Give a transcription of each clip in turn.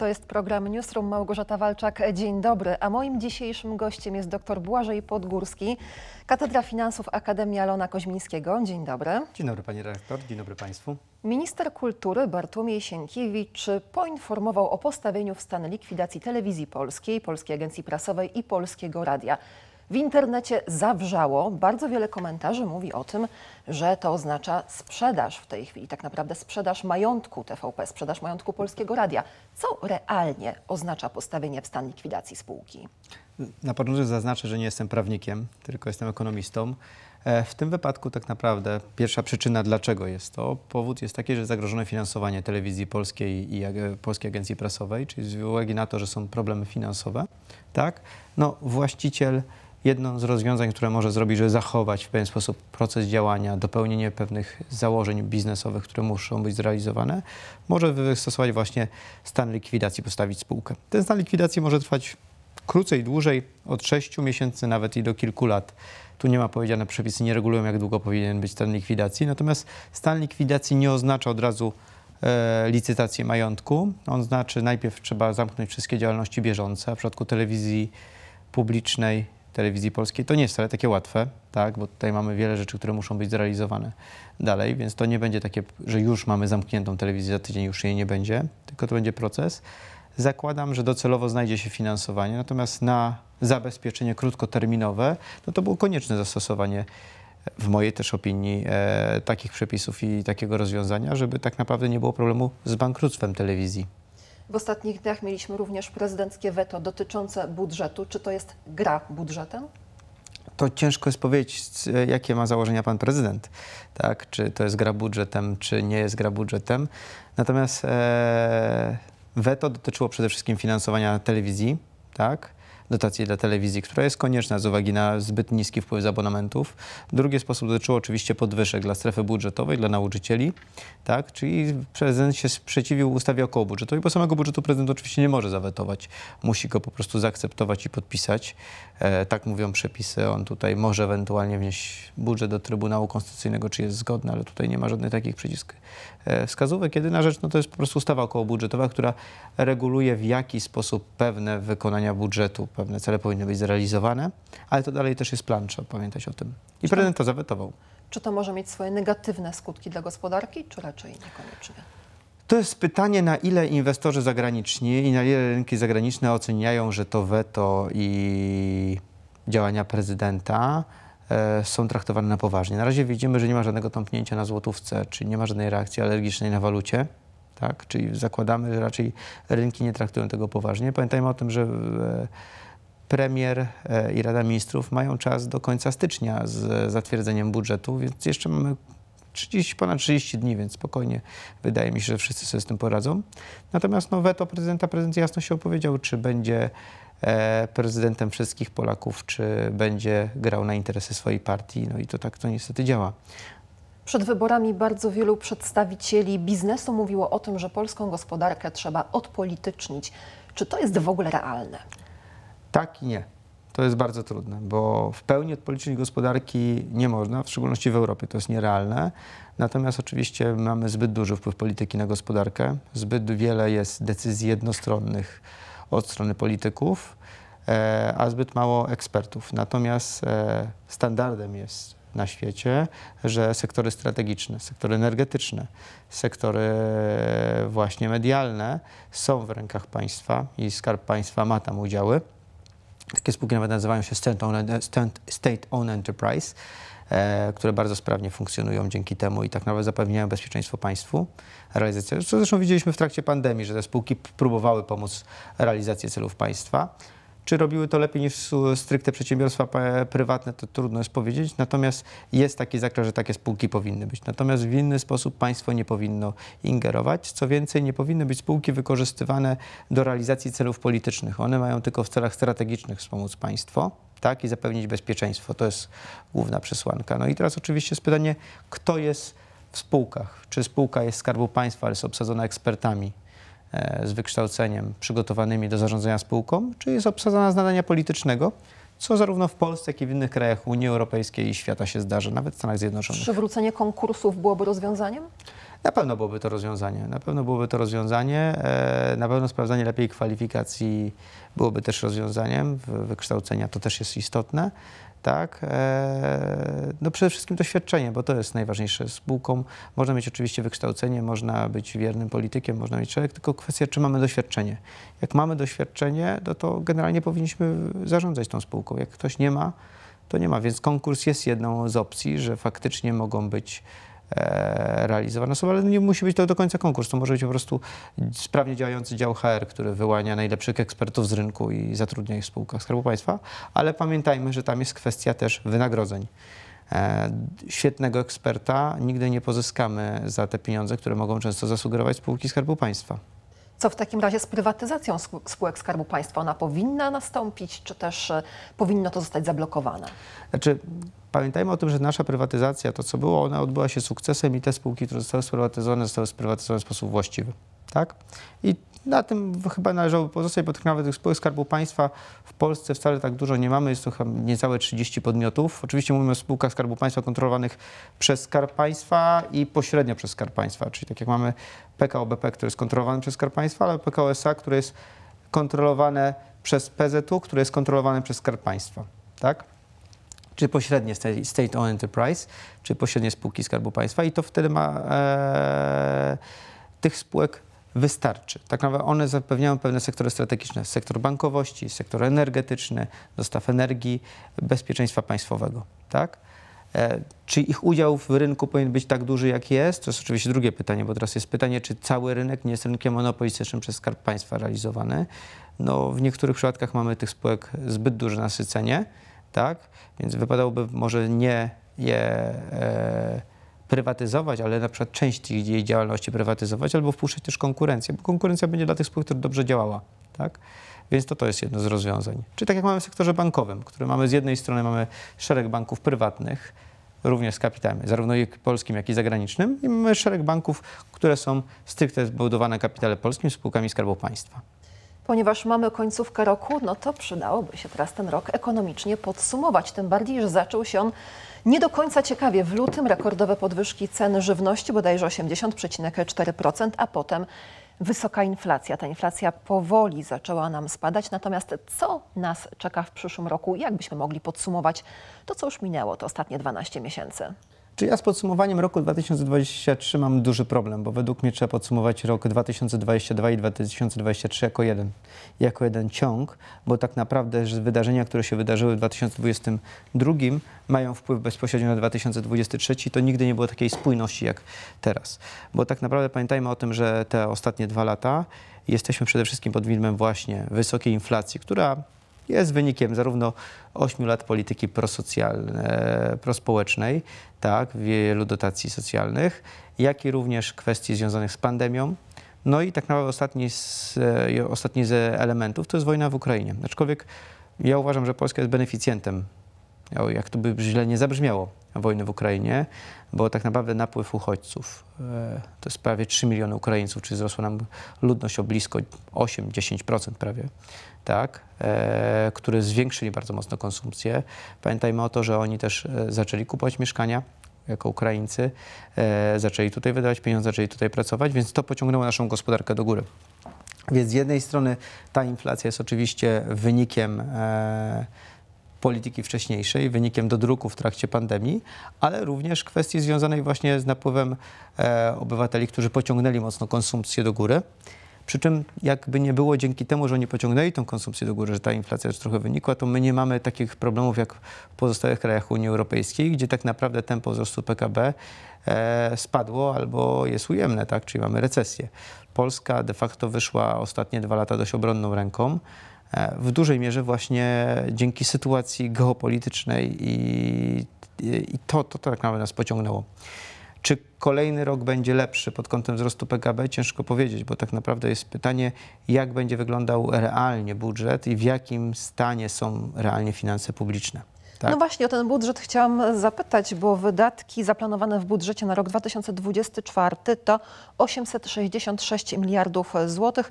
To jest program Newsroom. Małgorzata Walczak, dzień dobry. A moim dzisiejszym gościem jest dr Błażej Podgórski, Katedra Finansów Akademii Alona Koźmińskiego. Dzień dobry. Dzień dobry pani redaktor, dzień dobry państwu. Minister kultury Bartłomiej Sienkiewicz poinformował o postawieniu w stan likwidacji Telewizji Polskiej, Polskiej Agencji Prasowej i Polskiego Radia w internecie zawrzało. Bardzo wiele komentarzy mówi o tym, że to oznacza sprzedaż w tej chwili, tak naprawdę sprzedaż majątku TVP, sprzedaż majątku Polskiego Radia. Co realnie oznacza postawienie w stan likwidacji spółki? Na początku zaznaczę, że nie jestem prawnikiem, tylko jestem ekonomistą. E, w tym wypadku tak naprawdę pierwsza przyczyna, dlaczego jest to, powód jest taki, że zagrożone finansowanie telewizji polskiej i Polskiej Agencji Prasowej, czyli z uwagi na to, że są problemy finansowe, tak, no właściciel Jedno z rozwiązań, które może zrobić, że zachować w pewien sposób proces działania, dopełnienie pewnych założeń biznesowych, które muszą być zrealizowane, może wystosować właśnie stan likwidacji, postawić spółkę. Ten stan likwidacji może trwać krócej, dłużej, od 6 miesięcy nawet i do kilku lat. Tu nie ma powiedziane, przepisy nie regulują, jak długo powinien być stan likwidacji. Natomiast stan likwidacji nie oznacza od razu e, licytacji majątku. On znaczy, najpierw trzeba zamknąć wszystkie działalności bieżące, a w przypadku telewizji publicznej telewizji polskiej. To nie jest wcale takie łatwe, tak, bo tutaj mamy wiele rzeczy, które muszą być zrealizowane dalej, więc to nie będzie takie, że już mamy zamkniętą telewizję, za tydzień już jej nie będzie, tylko to będzie proces. Zakładam, że docelowo znajdzie się finansowanie, natomiast na zabezpieczenie krótkoterminowe, no to było konieczne zastosowanie e, w mojej też opinii e, takich przepisów i takiego rozwiązania, żeby tak naprawdę nie było problemu z bankructwem telewizji. W ostatnich dniach mieliśmy również prezydenckie weto dotyczące budżetu. Czy to jest gra budżetem? to ciężko jest powiedzieć, e, jakie ma założenia pan prezydent. Tak? Czy to jest gra budżetem, czy nie jest gra budżetem. Natomiast e, weto dotyczyło przede wszystkim finansowania telewizji. Tak? dotacji dla telewizji, która jest konieczna z uwagi na zbyt niski wpływ z abonamentów. Drugi sposób dotyczył oczywiście podwyżek dla strefy budżetowej, dla nauczycieli, tak? czyli prezydent się sprzeciwił ustawie I bo samego budżetu prezydent oczywiście nie może zawetować. Musi go po prostu zaakceptować i podpisać. E, tak mówią przepisy. On tutaj może ewentualnie wnieść budżet do Trybunału Konstytucyjnego, czy jest zgodny, ale tutaj nie ma żadnych takich przycisk e, wskazówek. Jedyna rzecz no to jest po prostu ustawa okołobudżetowa, która reguluje w jaki sposób pewne wykonania budżetu, pewne cele powinny być zrealizowane, ale to dalej też jest plan, trzeba pamiętać o tym. I prezydent to zawetował. Czy to może mieć swoje negatywne skutki dla gospodarki, czy raczej niekoniecznie? To jest pytanie, na ile inwestorzy zagraniczni i na ile rynki zagraniczne oceniają, że to weto i działania prezydenta e, są traktowane na poważnie. Na razie widzimy, że nie ma żadnego tąpnięcia na złotówce, czyli nie ma żadnej reakcji alergicznej na walucie. Tak? Czyli zakładamy, że raczej rynki nie traktują tego poważnie. Pamiętajmy o tym, że e, premier e, i Rada Ministrów mają czas do końca stycznia z zatwierdzeniem budżetu, więc jeszcze mamy 30, ponad 30 dni, więc spokojnie wydaje mi się, że wszyscy sobie z tym poradzą. Natomiast no, weto prezydenta prezydent jasno się opowiedział, czy będzie e, prezydentem wszystkich Polaków, czy będzie grał na interesy swojej partii. No i to tak to niestety działa. Przed wyborami bardzo wielu przedstawicieli biznesu mówiło o tym, że polską gospodarkę trzeba odpolitycznić. Czy to jest w ogóle realne? Tak i nie to jest bardzo trudne, bo w pełni odpolitycznić gospodarki nie można, w szczególności w Europie to jest nierealne. Natomiast oczywiście mamy zbyt duży wpływ polityki na gospodarkę, zbyt wiele jest decyzji jednostronnych od strony polityków, e, a zbyt mało ekspertów. Natomiast e, standardem jest na świecie, że sektory strategiczne, sektory energetyczne, sektory e, właśnie medialne są w rękach państwa i Skarb Państwa ma tam udziały. Takie spółki nawet nazywają się state-owned enterprise, e, które bardzo sprawnie funkcjonują dzięki temu i tak naprawdę zapewniają bezpieczeństwo państwu. realizację. co zresztą widzieliśmy w trakcie pandemii, że te spółki próbowały pomóc realizację celów państwa. Czy robiły to lepiej niż stricte przedsiębiorstwa prywatne, to trudno jest powiedzieć. Natomiast jest taki zakres, że takie spółki powinny być. Natomiast w inny sposób państwo nie powinno ingerować. Co więcej, nie powinny być spółki wykorzystywane do realizacji celów politycznych. One mają tylko w celach strategicznych wspomóc państwo tak, i zapewnić bezpieczeństwo. To jest główna przesłanka. No i teraz oczywiście jest pytanie, kto jest w spółkach? Czy spółka jest Skarbu Państwa, ale jest obsadzona ekspertami? E, z wykształceniem przygotowanymi do zarządzania spółką, czy jest obsadzana zadania politycznego, co zarówno w Polsce, jak i w innych krajach Unii Europejskiej i świata się zdarza, nawet w Stanach Zjednoczonych. Przywrócenie konkursów byłoby rozwiązaniem? Na pewno byłoby to rozwiązanie. Na pewno byłoby to rozwiązanie. E, na pewno sprawdzanie lepiej kwalifikacji byłoby też rozwiązaniem. Wykształcenia to też jest istotne tak? E, no przede wszystkim doświadczenie, bo to jest najważniejsze. Z spółką można mieć oczywiście wykształcenie, można być wiernym politykiem, można mieć człowiek, tylko kwestia, czy mamy doświadczenie. Jak mamy doświadczenie, no to generalnie powinniśmy zarządzać tą spółką. Jak ktoś nie ma, to nie ma, więc konkurs jest jedną z opcji, że faktycznie mogą być E, realizowane są, ale nie musi być to do końca konkurs. To może być po prostu sprawnie działający dział HR, który wyłania najlepszych ekspertów z rynku i zatrudnia ich w spółkach Skarbu Państwa, ale pamiętajmy, że tam jest kwestia też wynagrodzeń. E, świetnego eksperta nigdy nie pozyskamy za te pieniądze, które mogą często zasugerować spółki Skarbu Państwa. Co w takim razie z prywatyzacją spółek Skarbu Państwa? Ona powinna nastąpić, czy też e, powinno to zostać zablokowane? Znaczy, pamiętajmy o tym, że nasza prywatyzacja, to co było, ona odbyła się sukcesem i te spółki, które zostały sprywatyzowane, zostały sprywatyzowane w sposób właściwy. Tak? I na tym chyba należałoby pozostać, bo tych tak spółek Skarbu Państwa w Polsce wcale tak dużo nie mamy. Jest to chyba niecałe 30 podmiotów. Oczywiście mówimy o spółkach Skarbu Państwa kontrolowanych przez Skarb Państwa i pośrednio przez Skarb Państwa. Czyli tak jak mamy PKO BP, który jest kontrolowany przez Skarb Państwa, ale PKO SA, które jest kontrolowane przez PZU, które jest kontrolowane przez Skarb Państwa. Tak? czy pośrednie state-owned enterprise, czy pośrednie spółki Skarbu Państwa i to wtedy ma e, tych spółek wystarczy. Tak naprawdę one zapewniają pewne sektory strategiczne, sektor bankowości, sektor energetyczny, dostaw energii, bezpieczeństwa państwowego, tak? E, czy ich udział w rynku powinien być tak duży, jak jest? To jest oczywiście drugie pytanie, bo teraz jest pytanie, czy cały rynek nie jest rynkiem monopolistycznym przez Skarb Państwa realizowany. No, w niektórych przypadkach mamy tych spółek zbyt duże nasycenie, tak? Więc wypadałoby może nie je e, prywatyzować, ale na przykład część jej działalności prywatyzować albo wpuszczać też konkurencję, bo konkurencja będzie dla tych spółek, które dobrze działała. Tak? Więc to, to jest jedno z rozwiązań. Czyli tak jak mamy w sektorze bankowym, który mamy z jednej strony mamy szereg banków prywatnych, również z kapitałem, zarówno polskim, jak i zagranicznym, i mamy szereg banków, które są stricte zbudowane na kapitale polskim, spółkami Skarbu Państwa. Ponieważ mamy końcówkę roku, no to przydałoby się teraz ten rok ekonomicznie podsumować, tym bardziej, że zaczął się on nie do końca ciekawie. W lutym rekordowe podwyżki cen żywności, bodajże 80,4%, a potem wysoka inflacja. Ta inflacja powoli zaczęła nam spadać. Natomiast co nas czeka w przyszłym roku? Jak byśmy mogli podsumować to, co już minęło, to ostatnie 12 miesięcy? Czy ja z podsumowaniem roku 2023 mam duży problem, bo według mnie trzeba podsumować rok 2022 i 2023 jako jeden, jako jeden ciąg, bo tak naprawdę wydarzenia, które się wydarzyły w 2022 mają wpływ bezpośrednio na 2023, to nigdy nie było takiej spójności jak teraz. Bo tak naprawdę pamiętajmy o tym, że te ostatnie dwa lata jesteśmy przede wszystkim pod widmem właśnie wysokiej inflacji, która jest wynikiem zarówno 8 lat polityki prospołecznej, tak, wielu dotacji socjalnych, jak i również kwestii związanych z pandemią, no i tak naprawdę ostatni z, ostatni z elementów to jest wojna w Ukrainie. Aczkolwiek ja uważam, że Polska jest beneficjentem jak to by źle nie zabrzmiało, wojny w Ukrainie, bo tak naprawdę napływ uchodźców e, to jest prawie 3 miliony Ukraińców, czyli wzrosła nam ludność o blisko 8-10% prawie, tak, e, które zwiększyli bardzo mocno konsumpcję. Pamiętajmy o to, że oni też e, zaczęli kupować mieszkania jako Ukraińcy, e, zaczęli tutaj wydawać pieniądze, zaczęli tutaj pracować, więc to pociągnęło naszą gospodarkę do góry. Więc z jednej strony ta inflacja jest oczywiście wynikiem e, polityki wcześniejszej, wynikiem dodruku w trakcie pandemii, ale również kwestii związanej właśnie z napływem e, obywateli, którzy pociągnęli mocno konsumpcję do góry. Przy czym jakby nie było dzięki temu, że oni pociągnęli tą konsumpcję do góry, że ta inflacja już trochę wynikła, to my nie mamy takich problemów jak w pozostałych krajach Unii Europejskiej, gdzie tak naprawdę tempo wzrostu PKB e, spadło albo jest ujemne, tak? czyli mamy recesję. Polska de facto wyszła ostatnie dwa lata dość obronną ręką w dużej mierze właśnie dzięki sytuacji geopolitycznej i, i to, to, to tak naprawdę nas pociągnęło. Czy kolejny rok będzie lepszy pod kątem wzrostu PKB? Ciężko powiedzieć, bo tak naprawdę jest pytanie, jak będzie wyglądał realnie budżet i w jakim stanie są realnie finanse publiczne. Tak. No właśnie, o ten budżet chciałam zapytać, bo wydatki zaplanowane w budżecie na rok 2024 to 866 miliardów złotych.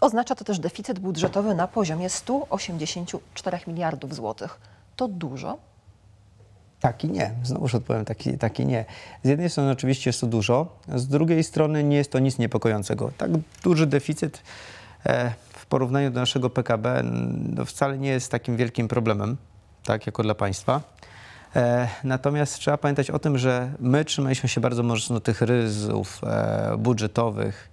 Oznacza to też deficyt budżetowy na poziomie 184 miliardów złotych. To dużo? Tak i nie. Znowuż odpowiem tak i, tak i nie. Z jednej strony oczywiście jest to dużo, z drugiej strony nie jest to nic niepokojącego. Tak duży deficyt e, w porównaniu do naszego PKB no wcale nie jest takim wielkim problemem, tak jako dla państwa. E, natomiast trzeba pamiętać o tym, że my trzymaliśmy się bardzo mocno tych ryzów e, budżetowych,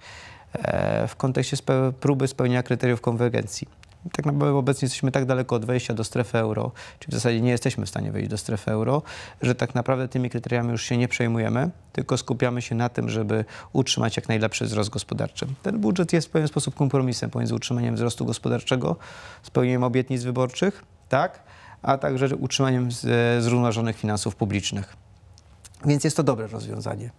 E, w kontekście spe próby spełnienia kryteriów konwergencji. Tak naprawdę obecnie jesteśmy tak daleko od wejścia do strefy euro, czyli w zasadzie nie jesteśmy w stanie wejść do strefy euro, że tak naprawdę tymi kryteriami już się nie przejmujemy, tylko skupiamy się na tym, żeby utrzymać jak najlepszy wzrost gospodarczy. Ten budżet jest w pewien sposób kompromisem pomiędzy utrzymaniem wzrostu gospodarczego, spełnieniem obietnic wyborczych, tak, a także utrzymaniem e, zrównoważonych finansów publicznych. Więc jest to dobre rozwiązanie.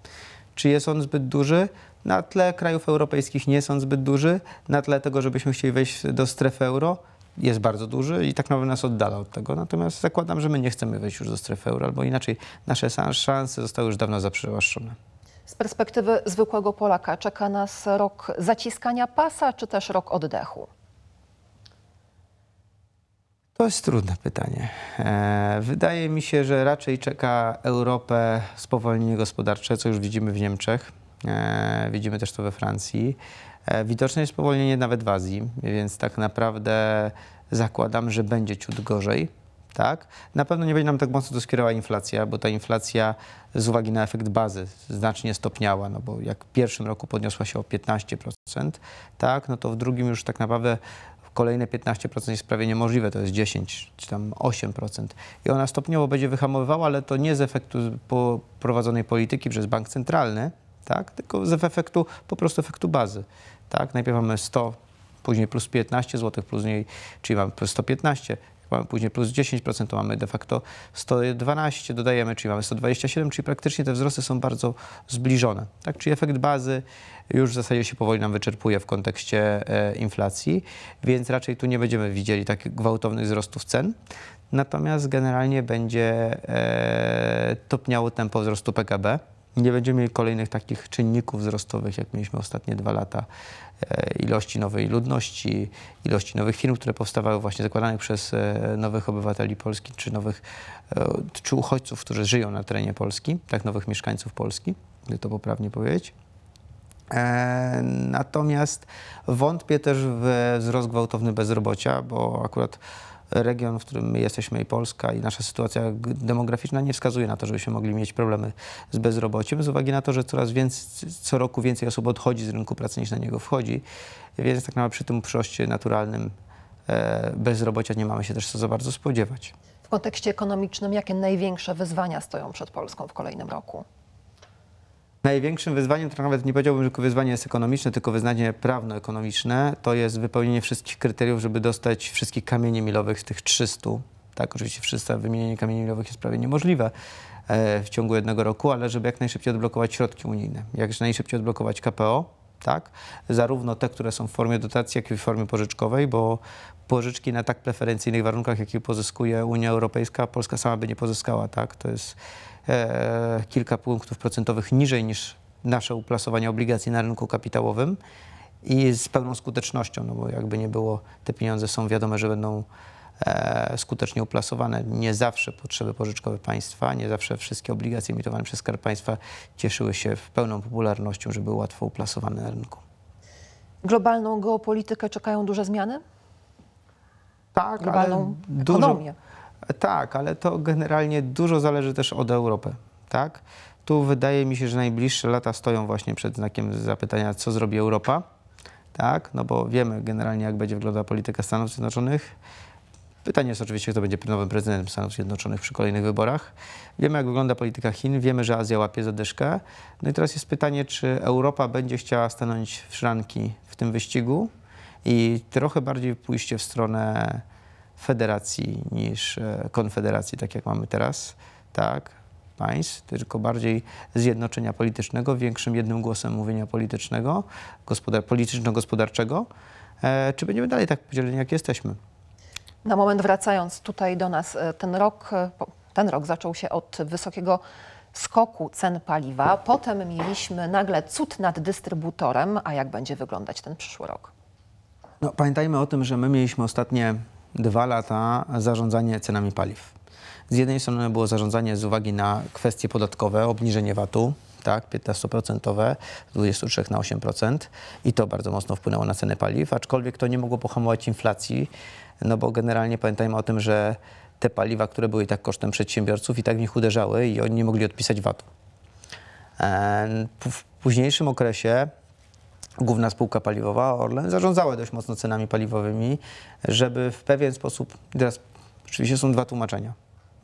Czy jest on zbyt duży? Na tle krajów europejskich nie jest on zbyt duży. Na tle tego, żebyśmy chcieli wejść do strefy euro, jest bardzo duży i tak naprawdę nas oddala od tego. Natomiast zakładam, że my nie chcemy wejść już do strefy euro, albo inaczej nasze szanse zostały już dawno zaprzewłaszczone. Z perspektywy zwykłego Polaka czeka nas rok zaciskania pasa, czy też rok oddechu? To jest trudne pytanie. E, wydaje mi się, że raczej czeka Europę spowolnienie gospodarcze, co już widzimy w Niemczech. E, widzimy też to we Francji. E, widoczne jest spowolnienie nawet w Azji, więc tak naprawdę zakładam, że będzie ciut gorzej. Tak? Na pewno nie będzie nam tak mocno doskierowała inflacja, bo ta inflacja z uwagi na efekt bazy znacznie stopniała, no bo jak w pierwszym roku podniosła się o 15%, tak? no to w drugim już tak naprawdę kolejne 15% jest prawie niemożliwe, to jest 10 czy tam 8%. I ona stopniowo będzie wyhamowywała, ale to nie z efektu prowadzonej polityki przez bank centralny, tak? tylko z efektu, po prostu efektu bazy. Tak? Najpierw mamy 100, później plus 15 zł, później, czyli mamy plus 115, mamy później plus 10%, to mamy de facto 112, dodajemy, czyli mamy 127, czyli praktycznie te wzrosty są bardzo zbliżone. Tak? Czyli efekt bazy już w zasadzie się powoli nam wyczerpuje w kontekście e, inflacji, więc raczej tu nie będziemy widzieli takich gwałtownych wzrostów cen. Natomiast generalnie będzie e, topniało tempo wzrostu PKB. Nie będziemy mieli kolejnych takich czynników wzrostowych, jak mieliśmy ostatnie dwa lata E, ilości nowej ludności, ilości nowych firm, które powstawały właśnie zakładanych przez e, nowych obywateli Polski, czy nowych, e, czy uchodźców, którzy żyją na terenie Polski, tak, nowych mieszkańców Polski, by to poprawnie powiedzieć. Natomiast wątpię też w wzrost gwałtowny bezrobocia, bo akurat region, w którym my jesteśmy i Polska i nasza sytuacja demograficzna nie wskazuje na to, żebyśmy mogli mieć problemy z bezrobociem, z uwagi na to, że coraz więcej, co roku więcej osób odchodzi z rynku pracy niż na niego wchodzi, więc tak naprawdę przy tym przyroście naturalnym e, bezrobocia nie mamy się też co za bardzo spodziewać. W kontekście ekonomicznym, jakie największe wyzwania stoją przed Polską w kolejnym roku? Największym wyzwaniem, to nawet nie powiedziałbym, że wyzwanie jest ekonomiczne, tylko wyznanie prawno-ekonomiczne, to jest wypełnienie wszystkich kryteriów, żeby dostać wszystkich kamieni milowych z tych 300. Tak, oczywiście wszyscy wymienienie kamieni milowych jest prawie niemożliwe e, w ciągu jednego roku, ale żeby jak najszybciej odblokować środki unijne, jak najszybciej odblokować KPO, tak? Zarówno te, które są w formie dotacji, jak i w formie pożyczkowej, bo pożyczki na tak preferencyjnych warunkach, jakie pozyskuje Unia Europejska, Polska sama by nie pozyskała, tak? To jest E, kilka punktów procentowych niżej niż nasze uplasowanie obligacji na rynku kapitałowym i z pełną skutecznością, no bo jakby nie było, te pieniądze są wiadome, że będą e, skutecznie uplasowane. Nie zawsze potrzeby pożyczkowe państwa, nie zawsze wszystkie obligacje emitowane przez Skarb Państwa cieszyły się pełną popularnością, żeby były łatwo uplasowane na rynku. Globalną geopolitykę czekają duże zmiany? Tak, globalną ale dużo, ekonomię. Tak, ale to generalnie dużo zależy też od Europy, tak? Tu wydaje mi się, że najbliższe lata stoją właśnie przed znakiem zapytania, co zrobi Europa, tak? No bo wiemy generalnie, jak będzie wyglądała polityka Stanów Zjednoczonych. Pytanie jest oczywiście, kto będzie nowym prezydentem Stanów Zjednoczonych przy kolejnych wyborach. Wiemy, jak wygląda polityka Chin, wiemy, że Azja łapie zadyszkę. No i teraz jest pytanie, czy Europa będzie chciała stanąć w szranki w tym wyścigu i trochę bardziej pójście w stronę federacji niż e, konfederacji, tak jak mamy teraz, tak, państw, tylko bardziej zjednoczenia politycznego, większym jednym głosem mówienia politycznego, gospodar- polityczno-gospodarczego. E, czy będziemy dalej tak podzieleni, jak jesteśmy? Na moment wracając tutaj do nas, e, ten rok, e, ten rok zaczął się od wysokiego skoku cen paliwa. Potem mieliśmy nagle cud nad dystrybutorem. A jak będzie wyglądać ten przyszły rok? No, pamiętajmy o tym, że my mieliśmy ostatnie dwa lata zarządzanie cenami paliw. Z jednej strony było zarządzanie z uwagi na kwestie podatkowe, obniżenie VAT-u, tak, 15% z 23 na 8% i to bardzo mocno wpłynęło na ceny paliw, aczkolwiek to nie mogło pohamować inflacji, no bo generalnie pamiętajmy o tym, że te paliwa, które były i tak kosztem przedsiębiorców i tak w nich uderzały i oni nie mogli odpisać VAT-u. E, w późniejszym okresie główna spółka paliwowa Orlen zarządzała dość mocno cenami paliwowymi, żeby w pewien sposób, teraz oczywiście są dwa tłumaczenia.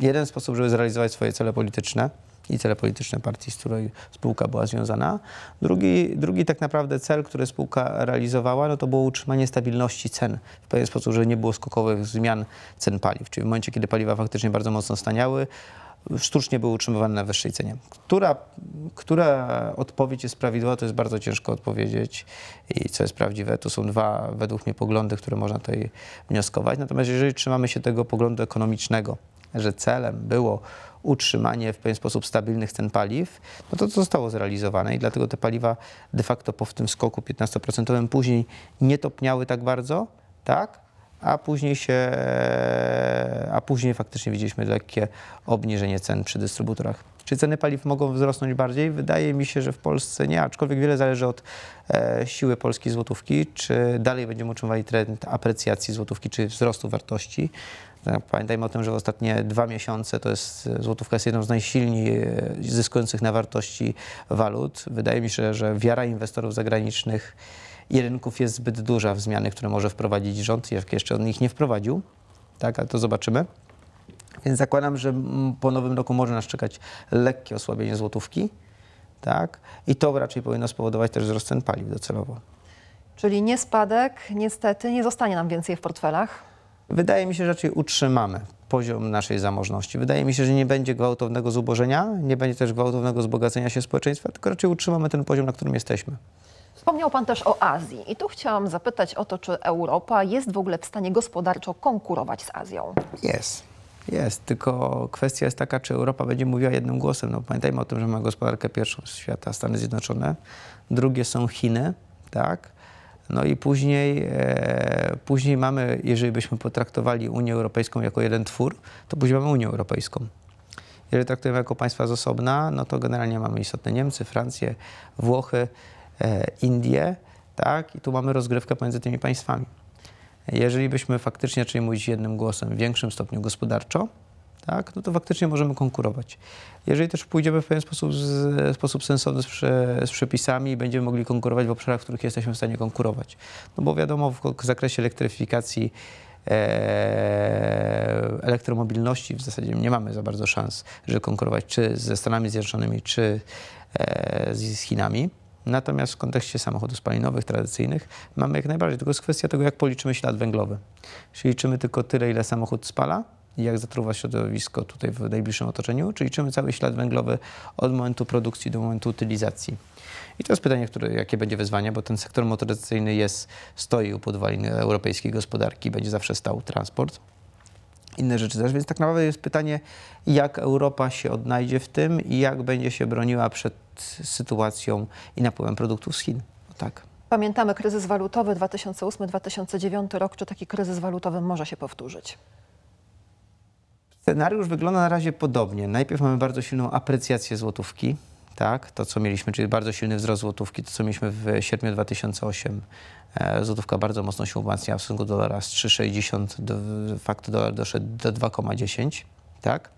Jeden sposób, żeby zrealizować swoje cele polityczne, i cele polityczne partii, z której spółka była związana. Drugi, drugi tak naprawdę cel, który spółka realizowała, no to było utrzymanie stabilności cen w pewien sposób, że nie było skokowych zmian cen paliw. Czyli w momencie, kiedy paliwa faktycznie bardzo mocno staniały, sztucznie były utrzymywane na wyższej cenie. Która, która odpowiedź jest prawidłowa, to jest bardzo ciężko odpowiedzieć i co jest prawdziwe. To są dwa, według mnie, poglądy, które można tutaj wnioskować. Natomiast jeżeli trzymamy się tego poglądu ekonomicznego, że celem było utrzymanie w pewien sposób stabilnych cen paliw, no to, to zostało zrealizowane i dlatego te paliwa de facto po tym skoku 15% później nie topniały tak bardzo, tak? A później się, a później faktycznie widzieliśmy lekkie obniżenie cen przy dystrybutorach. Czy ceny paliw mogą wzrosnąć bardziej? Wydaje mi się, że w Polsce nie, aczkolwiek wiele zależy od e, siły polskiej złotówki, czy dalej będziemy utrzymywali trend aprecjacji złotówki, czy wzrostu wartości. No, pamiętajmy o tym, że ostatnie dwa miesiące to jest złotówka jest jedną z najsilniej e, zyskujących na wartości walut. Wydaje mi się, że wiara inwestorów zagranicznych i rynków jest zbyt duża w zmiany, które może wprowadzić rząd, jak jeszcze on ich nie wprowadził, tak, ale to zobaczymy. Więc zakładam, że po nowym roku może nas czekać lekkie osłabienie złotówki, tak, i to raczej powinno spowodować też wzrost cen paliw docelowo. Czyli nie spadek, niestety, nie zostanie nam więcej w portfelach. Wydaje mi się, że raczej utrzymamy poziom naszej zamożności. Wydaje mi się, że nie będzie gwałtownego zubożenia, nie będzie też gwałtownego zbogacenia się społeczeństwa, tylko raczej utrzymamy ten poziom, na którym jesteśmy. Wspomniał Pan też o Azji i tu chciałam zapytać o to, czy Europa jest w ogóle w stanie gospodarczo konkurować z Azją? Jest. Jest, tylko kwestia jest taka, czy Europa będzie mówiła jednym głosem. No, pamiętajmy o tym, że mamy gospodarkę pierwszą z świata, Stany Zjednoczone. Drugie są Chiny, tak? No i później, e, później mamy, jeżeli byśmy potraktowali Unię Europejską jako jeden twór, to później mamy Unię Europejską. Jeżeli traktujemy jako państwa z osobna, no to generalnie mamy istotne Niemcy, Francję, Włochy, e, Indie, tak? I tu mamy rozgrywkę pomiędzy tymi państwami. Jeżeli byśmy faktycznie czyli mówić jednym głosem w większym stopniu gospodarczo, tak, no to faktycznie możemy konkurować. Jeżeli też pójdziemy w pewien sposób, z, sposób sensowny z, prze, z, przepisami, będziemy mogli konkurować w obszarach, w których jesteśmy w stanie konkurować. No bo wiadomo, w, w zakresie elektryfikacji e, elektromobilności w zasadzie nie mamy za bardzo szans, żeby konkurować czy ze Stanami Zjednoczonymi, czy e, z, Chinami. Natomiast w kontekście samochodów spalinowych, tradycyjnych, mamy jak najbardziej. Tylko jest kwestia tego, jak policzymy ślad węglowy. Jeśli liczymy tylko tyle, ile samochód spala, i jak zatruwa środowisko tutaj w najbliższym otoczeniu, czy liczymy cały ślad węglowy od momentu produkcji do momentu utylizacji. I to jest pytanie, które, jakie będzie wyzwania, bo ten sektor motoryzacyjny jest, stoi u podwalin europejskiej gospodarki, będzie zawsze stał transport inne rzeczy też. Więc tak naprawdę jest pytanie, jak Europa się odnajdzie w tym i jak będzie się broniła przed sytuacją i napływem produktów z Chin. Tak. Pamiętamy kryzys walutowy 2008-2009 rok. Czy taki kryzys walutowy może się powtórzyć? Scenariusz wygląda na razie podobnie. Najpierw mamy bardzo silną aprecjację złotówki, tak, to co mieliśmy, czyli bardzo silny wzrost złotówki, to co mieliśmy w sierpniu 2008. E, złotówka bardzo mocno się umacnia w stosunku do dolara z 3,60, de facto dolar doszedł do 2,10, tak?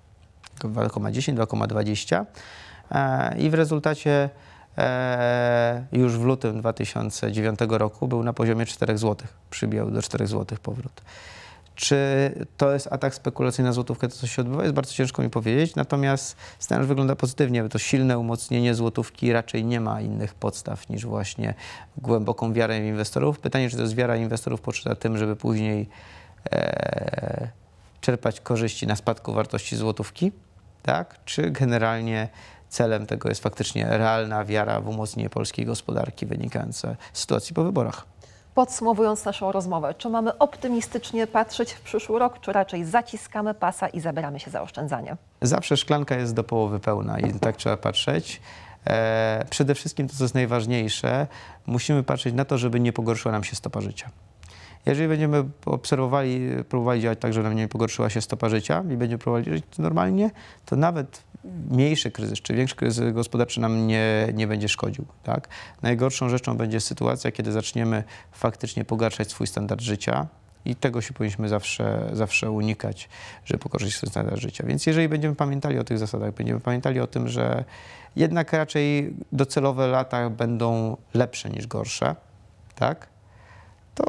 2,10, 2,20 e, i w rezultacie e, już w lutym 2009 roku był na poziomie 4 zł, przybijał do 4 zł powrót. Czy to jest atak spekulacyjny na złotówkę, to co się odbywa, jest bardzo ciężko mi powiedzieć. Natomiast scenariusz wygląda pozytywnie, bo to silne umocnienie złotówki raczej nie ma innych podstaw niż właśnie głęboką wiarę inwestorów. Pytanie, czy to jest wiara inwestorów poczyta tym, żeby później e, czerpać korzyści na spadku wartości złotówki, tak? czy generalnie celem tego jest faktycznie realna wiara w umocnienie polskiej gospodarki wynikające z sytuacji po wyborach. Podsumowując naszą rozmowę, czy mamy optymistycznie patrzeć w przyszły rok, czy raczej zaciskamy pasa i zabieramy się za oszczędzanie? Zawsze szklanka jest do połowy pełna i tak trzeba patrzeć. E, przede wszystkim to, co jest najważniejsze, musimy patrzeć na to, żeby nie pogorszyła nam się stopa życia. Jeżeli będziemy obserwowali, próbowali działać tak, że nam nie pogorszyła się stopa życia i będziemy próbowali żyć normalnie, to nawet mniejszy kryzys czy większy kryzys gospodarczy nam nie, nie będzie szkodził. Tak? Najgorszą rzeczą będzie sytuacja, kiedy zaczniemy faktycznie pogarszać swój standard życia, i tego się powinniśmy zawsze, zawsze unikać, żeby pogorszyć swój standard życia. Więc jeżeli będziemy pamiętali o tych zasadach, będziemy pamiętali o tym, że jednak raczej docelowe lata będą lepsze niż gorsze, tak? to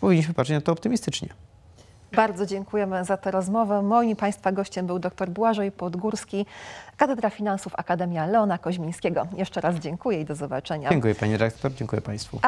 powinniśmy patrzeć na to optymistycznie. Bardzo dziękujemy za tę rozmowę. Moim Państwa gościem był dr Błażej Podgórski, Katedra Finansów Akademia Leona Koźmińskiego. Jeszcze raz dziękuję i do zobaczenia. Dziękuję Pani redaktor, dziękuję Państwu.